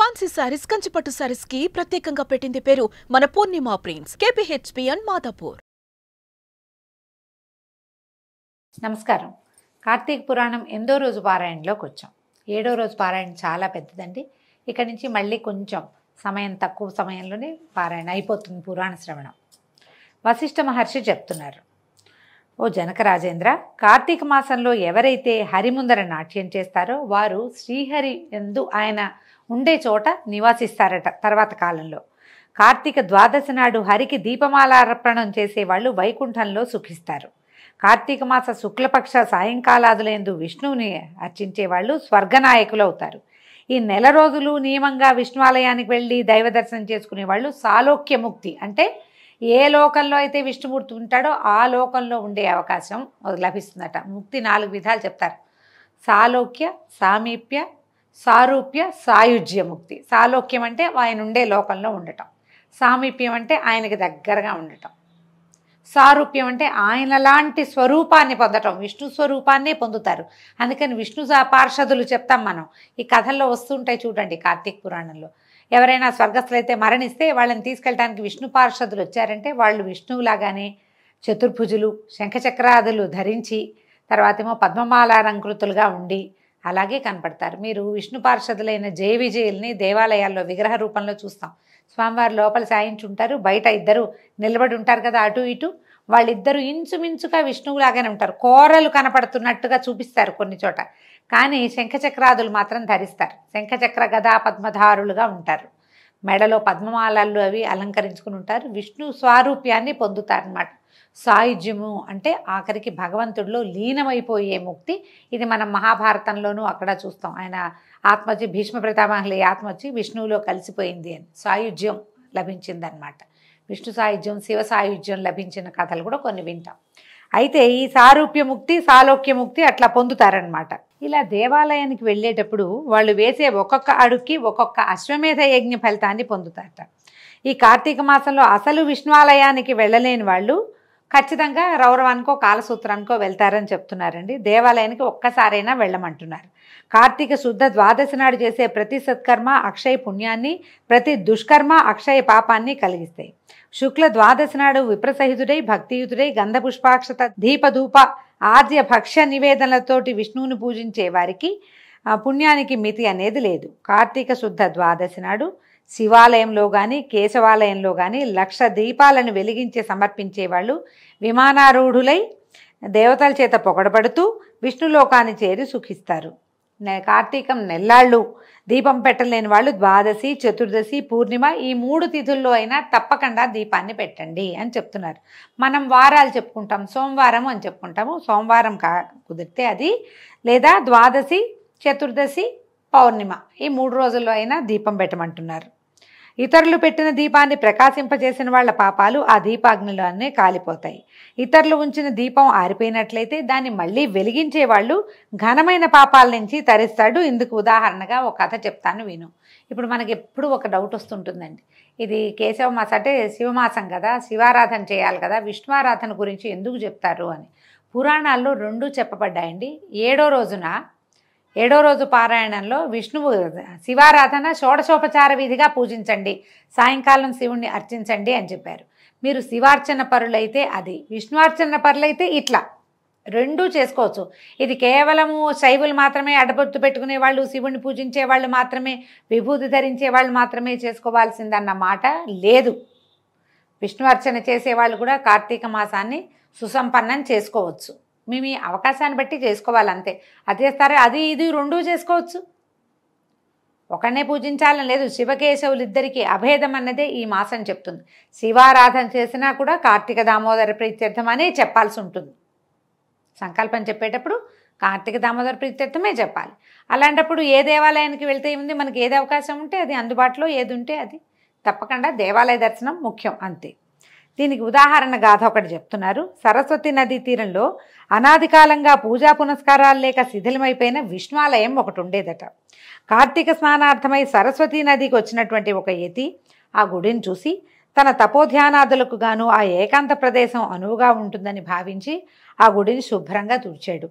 fancy saris కంచిపట్టు శారీస్ కి ప్రత్యేకంగా పెట్టింది పేరు మన Purnima prince KPHB and Madhapur నమస్కారం కార్తీక పురాణం ఎందో రోజు పారాయణలోకి వచ్చాం ఏడో రోజు పారాయణ చాలా పెద్దదండి ఇక్కడ నుంచి మళ్ళీ కొంచెం సమయం తక్కువ సమయంలోనే పారాయణ అయిపోతుంది పురాణ శ్రవణం వశిష్ఠ మహర్షి చెప్తున్నారు ఓ జనక రాజేంద్ర కార్తీక మాసంలో ఎవరైతే హరి ముందర నాట్యం చేస్తారో వారు శ్రీహరి ఎందు ఆయన ఉండే చోట నివాసిస్తారట తర్వాత కాలంలో కార్తీక ద్వాదశి నాడు హరికి దీపమాలార్పణం వాళ్ళు వైకుంఠంలో సుఖిస్తారు కార్తీక మాస శుక్లపక్ష సాయంకాలాదులందు విష్ణువుని అర్చించే వాళ్ళు స్వర్గనాయకులు అవుతారు ఈ నెల రోజులు నియమంగా విష్ణు ఆలయానికి వెళ్ళి దైవ దర్శనం చేసుకునే వాళ్ళు సాలోక్య ముక్తి అంటే ఏ లోకంలో అయితే విష్ణుమూర్తి ఉంటాడో ఆ లోకంలో ఉండే అవకాశం లభిస్తుందట ముక్తి నాలుగు విధాలు చెప్తారు సాలోక్య సామీప్య సారూప్య సాయుజ్య ముక్తి సాలోక్యం అంటే ఆయన ఉండే లోకంలో ఉండటం సామీప్యం అంటే ఆయనకి దగ్గరగా ఉండటం సారూప్యం అంటే ఆయన లాంటి స్వరూపాన్ని పొందటం విష్ణు స్వరూపాన్నే పొందుతారు అందుకని విష్ణు పార్షదులు చెప్తాం మనం ఈ కథల్లో వస్తుంటాయి చూడండి కార్తీక్ పురాణంలో ఎవరైనా స్వర్గస్థులైతే మరణిస్తే వాళ్ళని తీసుకెళ్ళడానికి విష్ణు పార్షదులు వచ్చారంటే వాళ్ళు విష్ణువులాగానే చతుర్భుజులు శంఖచక్రాదులు ధరించి తర్వాతేమో పద్మమాలాలంకృతులుగా ఉండి అలాగే కనపడతారు మీరు విష్ణు పార్షదులైన జయ విజయుల్ని దేవాలయాల్లో విగ్రహ రూపంలో చూస్తాం స్వామివారు లోపల సాయించుంటారు బయట ఇద్దరు నిలబడి ఉంటారు కదా అటు ఇటు వాళ్ళిద్దరూ ఇంచుమించుగా విష్ణువులాగానే ఉంటారు కోరలు కనపడుతున్నట్టుగా చూపిస్తారు కొన్ని చోట కానీ శంఖచక్రాదులు మాత్రం ధరిస్తారు శంఖచక్ర గదా పద్మధారులుగా ఉంటారు మెడలో పద్మమాలలు అవి అలంకరించుకుని ఉంటారు విష్ణు స్వారూప్యాన్ని పొందుతారనమాట సాయుధ్యము అంటే ఆఖరికి భగవంతుడిలో లీనమైపోయే ముక్తి ఇది మనం మహాభారతంలోనూ అక్కడ చూస్తాం ఆయన ఆత్మహత్య భీష్మ ప్రతామహుల ఆత్మ వచ్చి విష్ణువులో కలిసిపోయింది అని సాయుధ్యం లభించిందనమాట విష్ణు సాయుధ్యం శివ సాయుధ్యం లభించిన కథలు కూడా కొన్ని వింటాం అయితే ఈ సారూప్య ముక్తి సాలోక్య ముక్తి అట్లా పొందుతారనమాట ఇలా దేవాలయానికి వెళ్ళేటప్పుడు వాళ్ళు వేసే ఒక్కొక్క అడుక్కి ఒక్కొక్క అశ్వమేధ యజ్ఞ ఫలితాన్ని పొందుతారట ఈ కార్తీక మాసంలో అసలు విష్ణువాలయానికి వెళ్ళలేని వాళ్ళు ఖచ్చితంగా రౌరవానికో కాలసూత్రానికో వెళ్తారని చెప్తున్నారండి దేవాలయానికి ఒక్కసారైనా వెళ్ళమంటున్నారు కార్తీక శుద్ధ ద్వాదశి నాడు చేసే ప్రతి సత్కర్మ అక్షయ పుణ్యాన్ని ప్రతి దుష్కర్మ అక్షయ పాపాన్ని కలిగిస్తాయి శుక్ల ద్వాదశి నాడు విప్రసహితుడై భక్తియుతుడై గంధపుష్పాక్షత దీపధూప ఆద్య భక్ష్య నివేదనలతోటి విష్ణువుని పూజించే వారికి పుణ్యానికి మితి అనేది లేదు కార్తీక శుద్ధ ద్వాదశి నాడు శివాలయంలో కానీ కేశవాలయంలో కానీ లక్ష దీపాలను వెలిగించి సమర్పించేవాళ్ళు విమానారూఢులై దేవతల చేత పొగడబడుతూ విష్ణులోకాన్ని చేరి సుఖిస్తారు కార్తీకం నెల్లాళ్ళు దీపం పెట్టలేని వాళ్ళు ద్వాదశి చతుర్దశి పూర్ణిమ ఈ మూడు తిథుల్లో అయినా తప్పకుండా దీపాన్ని పెట్టండి అని చెప్తున్నారు మనం వారాలు చెప్పుకుంటాం సోమవారం అని చెప్పుకుంటాము సోమవారం కుదిరితే అది లేదా ద్వాదశి చతుర్దశి పౌర్ణిమ ఈ మూడు రోజుల్లో అయినా దీపం పెట్టమంటున్నారు ఇతరులు పెట్టిన దీపాన్ని ప్రకాశింపజేసిన వాళ్ల పాపాలు ఆ దీపాగ్నిలో అన్నీ కాలిపోతాయి ఇతరులు ఉంచిన దీపం ఆరిపోయినట్లయితే దాన్ని మళ్ళీ వెలిగించే వాళ్ళు ఘనమైన పాపాల నుంచి తరిస్తాడు ఇందుకు ఉదాహరణగా ఒక కథ చెప్తాను విను ఇప్పుడు మనకి ఎప్పుడు ఒక డౌట్ వస్తుంటుందండి ఇది కేశవ అంటే శివమాసం కదా శివారాధన చేయాలి కదా విష్ణువారాధన గురించి ఎందుకు చెప్తారు అని పురాణాల్లో రెండూ చెప్పబడ్డాయండి ఏడో రోజున ఏడో రోజు పారాయణంలో విష్ణువు శివారాధన షోడశోపచార విధిగా పూజించండి సాయంకాలం శివుణ్ణి అర్చించండి అని చెప్పారు మీరు శివార్చన పరులైతే అది విష్ణువార్చన పరులైతే ఇట్లా రెండూ చేసుకోవచ్చు ఇది కేవలము శైవులు మాత్రమే అడబొత్తు పెట్టుకునే వాళ్ళు శివుణ్ణి పూజించే వాళ్ళు మాత్రమే విభూతి ధరించే వాళ్ళు మాత్రమే చేసుకోవాల్సిందన్న మాట లేదు విష్ణు అర్చన చేసేవాళ్ళు కూడా కార్తీక మాసాన్ని సుసంపన్నం చేసుకోవచ్చు మీ మీ అవకాశాన్ని బట్టి చేసుకోవాలి అంతే చేస్తారా అది ఇది రెండూ చేసుకోవచ్చు ఒకనే పూజించాలని లేదు శివకేశవులు ఇద్దరికీ అభేదం అన్నదే ఈ మాసం చెప్తుంది శివారాధన చేసినా కూడా కార్తీక దామోదర ప్రీత్యర్థం అనే చెప్పాల్సి ఉంటుంది సంకల్పం చెప్పేటప్పుడు కార్తీక దామోదర ప్రీత్యర్థమే చెప్పాలి అలాంటప్పుడు ఏ దేవాలయానికి వెళ్తే ఏముంది మనకి ఏది అవకాశం ఉంటే అది అందుబాటులో ఏది ఉంటే అది తప్పకుండా దేవాలయ దర్శనం ముఖ్యం అంతే దీనికి ఉదాహరణ గాథ ఒకటి చెప్తున్నారు సరస్వతి నదీ తీరంలో అనాది కాలంగా పూజా పునస్కారాలు లేక శిథిలమైపోయిన విష్ణాలయం ఒకటి ఉండేదట కార్తీక స్నానార్థమై సరస్వతీ నదికి వచ్చినటువంటి ఒక యతి ఆ గుడిని చూసి తన తపోధ్యానాదులకు గాను ఆ ఏకాంత ప్రదేశం అనువుగా ఉంటుందని భావించి ఆ గుడిని శుభ్రంగా తుడిచాడు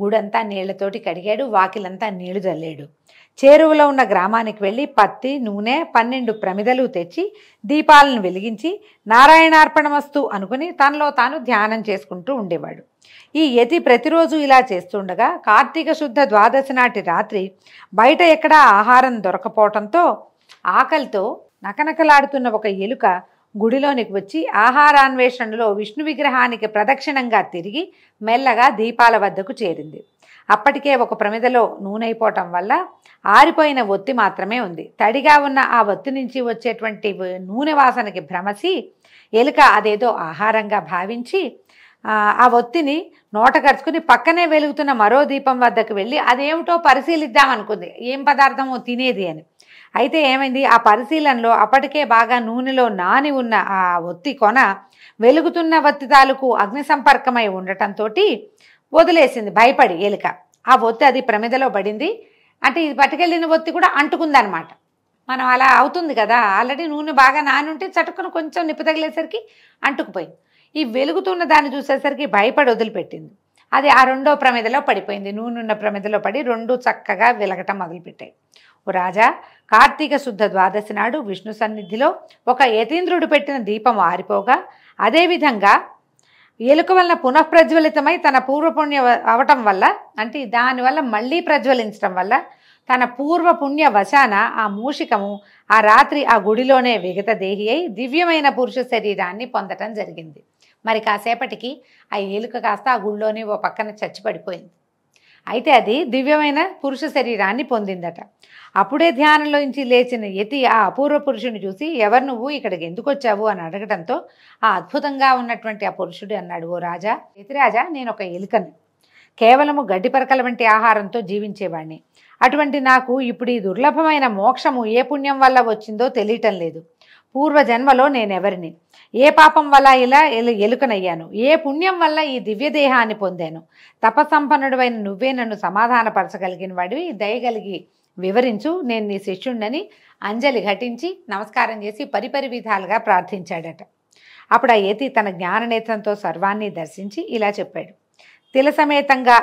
గుడంతా నీళ్లతోటి కడిగాడు వాకిలంతా నీళ్లు జల్లాడు చేరువలో ఉన్న గ్రామానికి వెళ్ళి పత్తి నూనె పన్నెండు ప్రమిదలు తెచ్చి దీపాలను వెలిగించి నారాయణార్పణమస్తు అనుకుని తనలో తాను ధ్యానం చేసుకుంటూ ఉండేవాడు ఈ యతి ప్రతిరోజు ఇలా చేస్తుండగా కార్తీక శుద్ధ ద్వాదశి నాటి రాత్రి బయట ఎక్కడా ఆహారం దొరకపోవటంతో ఆకలితో నకనకలాడుతున్న ఒక ఎలుక గుడిలోనికి వచ్చి ఆహారాన్వేషణలో విష్ణు విగ్రహానికి ప్రదక్షిణంగా తిరిగి మెల్లగా దీపాల వద్దకు చేరింది అప్పటికే ఒక ప్రమిదలో నూనెపోవటం వల్ల ఆరిపోయిన ఒత్తి మాత్రమే ఉంది తడిగా ఉన్న ఆ ఒత్తి నుంచి వచ్చేటువంటి నూనె వాసనకి భ్రమసి ఎలుక అదేదో ఆహారంగా భావించి ఆ ఒత్తిని నోట కరుచుకుని పక్కనే వెలుగుతున్న మరో దీపం వద్దకు వెళ్ళి అదేమిటో పరిశీలిద్దామనుకుంది ఏం పదార్థమో తినేది అని అయితే ఏమైంది ఆ పరిశీలనలో అప్పటికే బాగా నూనెలో నాని ఉన్న ఆ ఒత్తి కొన వెలుగుతున్న వత్తి తాలూకు అగ్ని సంపర్కమై ఉండటంతో వదిలేసింది భయపడి ఎలుక ఆ ఒత్తి అది ప్రమిదలో పడింది అంటే ఇది పట్టుకెళ్ళిన ఒత్తి కూడా అంటుకుందనమాట మనం అలా అవుతుంది కదా ఆల్రెడీ నూనె బాగా నాని ఉంటే చటుకును కొంచెం నిప్పు తగిలేసరికి అంటుకుపోయింది ఈ వెలుగుతున్న దాన్ని చూసేసరికి భయపడి వదిలిపెట్టింది అది ఆ రెండో ప్రమిదలో పడిపోయింది నూనె ఉన్న ప్రమిదలో పడి రెండు చక్కగా వెలగటం మొదలుపెట్టాయి రాజా కార్తీక శుద్ధ ద్వాదశి నాడు విష్ణు సన్నిధిలో ఒక యతీంద్రుడు పెట్టిన దీపం ఆరిపోగా అదేవిధంగా ఎలుక వలన పునఃప్రజ్వలితమై తన పూర్వపుణ్య అవటం వల్ల అంటే దానివల్ల మళ్ళీ ప్రజ్వలించడం వల్ల తన పూర్వపుణ్య వశాన ఆ మూషికము ఆ రాత్రి ఆ గుడిలోనే విగత దేహి అయి దివ్యమైన పురుష శరీరాన్ని పొందటం జరిగింది మరి కాసేపటికి ఆ ఏలుక కాస్త ఆ గుడిలోనే ఓ పక్కన చచ్చిపడిపోయింది అయితే అది దివ్యమైన పురుష శరీరాన్ని పొందిందట అప్పుడే ధ్యానంలోంచి లేచిన యతి ఆ అపూర్వ పురుషుని చూసి ఎవరు నువ్వు ఇక్కడికి ఎందుకు వచ్చావు అని అడగడంతో ఆ అద్భుతంగా ఉన్నటువంటి ఆ పురుషుడు అన్నాడు ఓ రాజా యతిరాజా నేను ఒక ఎలుకను కేవలము గడ్డిపరకల వంటి ఆహారంతో జీవించేవాణ్ణి అటువంటి నాకు ఇప్పుడు ఈ దుర్లభమైన మోక్షము ఏ పుణ్యం వల్ల వచ్చిందో తెలియటం లేదు పూర్వజన్మలో నేనెవరిని ఏ పాపం వల్ల ఇలా ఎలు ఎలుకనయ్యాను ఏ పుణ్యం వల్ల ఈ దివ్యదేహాన్ని పొందాను తపసంపన్నుడైన నువ్వే నన్ను సమాధానపరచగలిగిన వాడివి దయగలిగి వివరించు నేను నీ శిష్యుణ్ణని అంజలి ఘటించి నమస్కారం చేసి పరిపరి విధాలుగా ప్రార్థించాడట అప్పుడు ఆ ఏతి తన జ్ఞాననేత్రంతో సర్వాన్ని దర్శించి ఇలా చెప్పాడు తిలసమేతంగా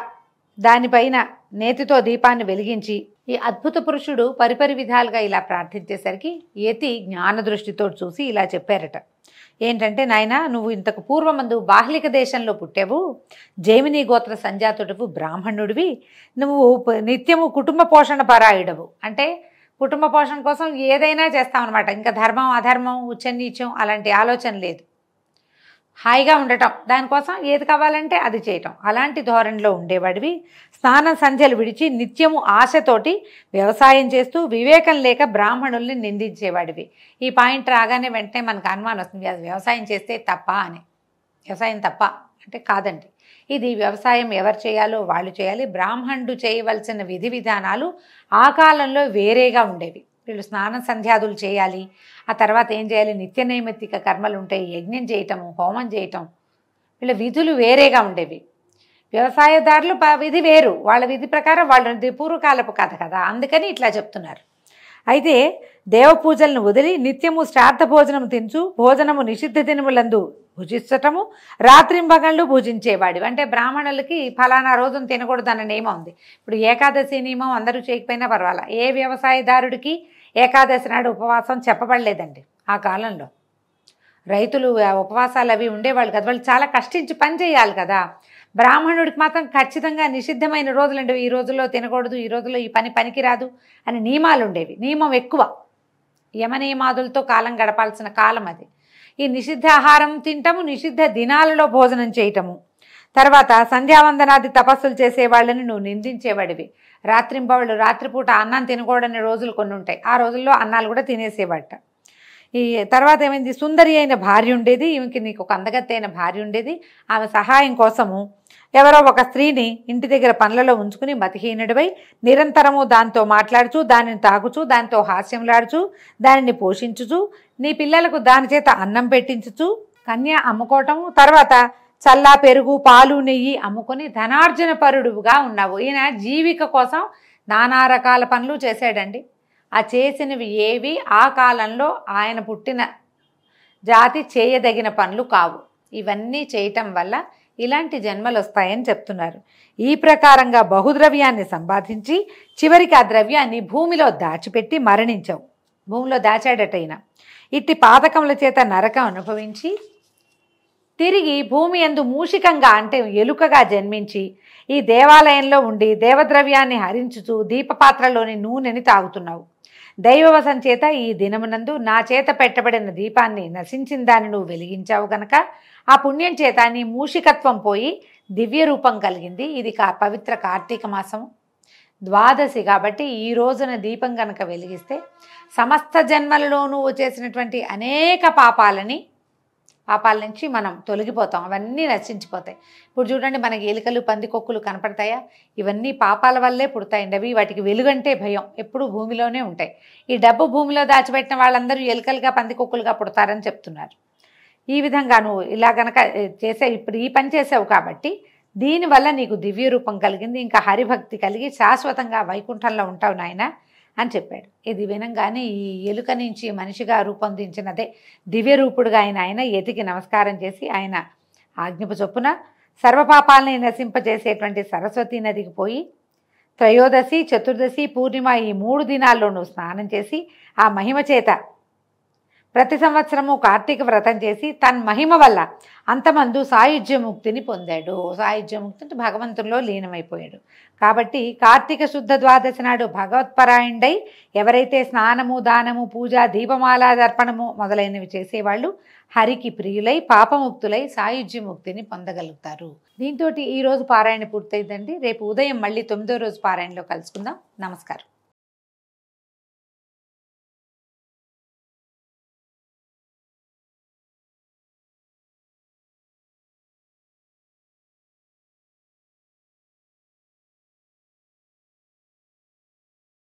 దానిపైన నేతితో దీపాన్ని వెలిగించి ఈ అద్భుత పురుషుడు పరిపరి విధాలుగా ఇలా ప్రార్థించేసరికి యతి జ్ఞాన దృష్టితో చూసి ఇలా చెప్పారట ఏంటంటే నాయన నువ్వు ఇంతకు పూర్వమందు బాహ్లిక దేశంలో పుట్టావు జైమిని గోత్ర సంజాతుడవు బ్రాహ్మణుడివి నువ్వు నిత్యము కుటుంబ పోషణ పరాయుడవు అంటే కుటుంబ పోషణ కోసం ఏదైనా అనమాట ఇంకా ధర్మం అధర్మం ఉచ్చ నీచం అలాంటి ఆలోచన లేదు హాయిగా ఉండటం దానికోసం ఏది కావాలంటే అది చేయటం అలాంటి ధోరణిలో ఉండేవాడివి స్నాన సంధ్యలు విడిచి నిత్యము ఆశతోటి వ్యవసాయం చేస్తూ వివేకం లేక బ్రాహ్మణుల్ని నిందించేవాడివి ఈ పాయింట్ రాగానే వెంటనే మనకు అనుమానం వస్తుంది అది వ్యవసాయం చేస్తే తప్ప అని వ్యవసాయం తప్ప అంటే కాదండి ఇది వ్యవసాయం ఎవరు చేయాలో వాళ్ళు చేయాలి బ్రాహ్మణుడు చేయవలసిన విధి విధానాలు ఆ కాలంలో వేరేగా ఉండేవి వీళ్ళు స్నాన సంధ్యాదులు చేయాలి ఆ తర్వాత ఏం చేయాలి నిత్య నైమిత్తిక కర్మలు ఉంటాయి యజ్ఞం చేయటం హోమం చేయటం వీళ్ళ విధులు వేరేగా ఉండేవి వ్యవసాయదారులు విధి వేరు వాళ్ళ విధి ప్రకారం వాళ్ళ పూర్వకాలపు కథ కదా అందుకని ఇట్లా చెప్తున్నారు అయితే దేవ పూజలను వదిలి నిత్యము శ్రాద్ధ భోజనము తించు భోజనము నిషిద్ధ దినములందు భుజించటము రాత్రింబగళ్ళు భుజించేవాడు అంటే బ్రాహ్మణులకి ఫలానా రోజును తినకూడదు అన్న నియమం ఉంది ఇప్పుడు ఏకాదశి నియమం అందరూ చేయకపోయినా పర్వాలా ఏ వ్యవసాయదారుడికి ఏకాదశి నాడు ఉపవాసం చెప్పబడలేదండి ఆ కాలంలో రైతులు ఉపవాసాలు అవి ఉండేవాళ్ళు కదా వాళ్ళు చాలా కష్టించి పని చేయాలి కదా బ్రాహ్మణుడికి మాత్రం ఖచ్చితంగా నిషిద్ధమైన రోజులు అండి ఈ రోజుల్లో తినకూడదు ఈ రోజుల్లో ఈ పని పనికిరాదు అని నియమాలు ఉండేవి నియమం ఎక్కువ యమనియమాదులతో కాలం గడపాల్సిన కాలం అది ఈ నిషిద్ధాహారం తింటము నిషిద్ధ దినాలలో భోజనం చేయటము తర్వాత సంధ్యావందనాది తపస్సులు చేసేవాళ్ళని నువ్వు నిందించేవాడివి రాత్రింపవాళ్ళు రాత్రిపూట అన్నం తినకూడని రోజులు కొన్ని ఉంటాయి ఆ రోజుల్లో అన్నాలు కూడా తినేసేవాట ఈ తర్వాత ఏమైంది సుందరి అయిన భార్య ఉండేది ఈమెకి నీకు ఒక అందగత్తె అయిన భార్య ఉండేది ఆమె సహాయం కోసము ఎవరో ఒక స్త్రీని ఇంటి దగ్గర పనులలో ఉంచుకుని మతిహీనుడిపై నిరంతరము దాంతో మాట్లాడుచు దానిని తాగుచు దానితో హాస్యంలాడుచు దానిని పోషించుచు నీ పిల్లలకు దాని చేత అన్నం పెట్టించుచు కన్య అమ్ముకోవటము తర్వాత చల్లా పెరుగు పాలు నెయ్యి అమ్ముకొని ధనార్జన పరుడుగా ఉన్నావు ఈయన జీవిక కోసం నానా రకాల పనులు చేశాడండి ఆ చేసినవి ఏవి ఆ కాలంలో ఆయన పుట్టిన జాతి చేయదగిన పనులు కావు ఇవన్నీ చేయటం వల్ల ఇలాంటి జన్మలు వస్తాయని చెప్తున్నారు ఈ ప్రకారంగా బహుద్రవ్యాన్ని సంపాదించి చివరికి ఆ ద్రవ్యాన్ని భూమిలో దాచిపెట్టి మరణించావు భూమిలో దాచాడటైన ఇట్టి పాతకముల చేత నరకం అనుభవించి తిరిగి భూమి ఎందు మూషికంగా అంటే ఎలుకగా జన్మించి ఈ దేవాలయంలో ఉండి దేవద్రవ్యాన్ని హరించుతూ దీపపాత్రలోని నూనెని తాగుతున్నావు దైవవశం చేత ఈ దినమునందు నా చేత పెట్టబడిన దీపాన్ని నశించిన దాన్ని నువ్వు వెలిగించావు గనక ఆ పుణ్యం చేత నీ మూషికత్వం పోయి దివ్య రూపం కలిగింది ఇది కా పవిత్ర కార్తీక మాసము ద్వాదశి కాబట్టి ఈ రోజున దీపం గనక వెలిగిస్తే సమస్త జన్మలలోనూ చేసినటువంటి అనేక పాపాలని పాపాల నుంచి మనం తొలగిపోతాం అవన్నీ నశించిపోతాయి ఇప్పుడు చూడండి మనకి ఎలుకలు పందికొక్కులు కనపడతాయా ఇవన్నీ పాపాల వల్లే పుడతాయండి అవి వాటికి వెలుగంటే భయం ఎప్పుడు భూమిలోనే ఉంటాయి ఈ డబ్బు భూమిలో దాచిపెట్టిన వాళ్ళందరూ ఎలుకలుగా పందికొక్కులుగా పుడతారని చెప్తున్నారు ఈ విధంగా నువ్వు ఇలా గనక చేసే ఇప్పుడు ఈ పని చేసావు కాబట్టి దీనివల్ల నీకు దివ్య రూపం కలిగింది ఇంకా హరిభక్తి కలిగి శాశ్వతంగా వైకుంఠంలో ఉంటావు నాయన అని చెప్పాడు ఇది వినంగానే ఈ ఎలుక నుంచి మనిషిగా రూపొందించినదే దివ్య రూపుడుగా ఆయన ఆయన ఎతికి నమస్కారం చేసి ఆయన ఆజ్ఞపు చొప్పున సర్వపాపాలని నశింపజేసేటువంటి సరస్వతీ నదికి పోయి త్రయోదశి చతుర్దశి పూర్ణిమ ఈ మూడు దినాల్లోనూ స్నానం చేసి ఆ మహిమ చేత ప్రతి సంవత్సరము కార్తీక వ్రతం చేసి తన మహిమ వల్ల అంతమందు సాయుధ్య ముక్తిని పొందాడు ముక్తి అంటే భగవంతుల్లో లీనమైపోయాడు కాబట్టి కార్తీక శుద్ధ ద్వాదశి నాడు భగవత్పరాయణై ఎవరైతే స్నానము దానము పూజ దీపమాల దర్పణము మొదలైనవి చేసేవాళ్ళు హరికి ప్రియులై పాపముక్తులై సాయుధ్య ముక్తిని పొందగలుగుతారు దీంతో ఈరోజు పారాయణ పూర్తయిందండి రేపు ఉదయం మళ్ళీ తొమ్మిదో రోజు పారాయణలో కలుసుకుందాం నమస్కారం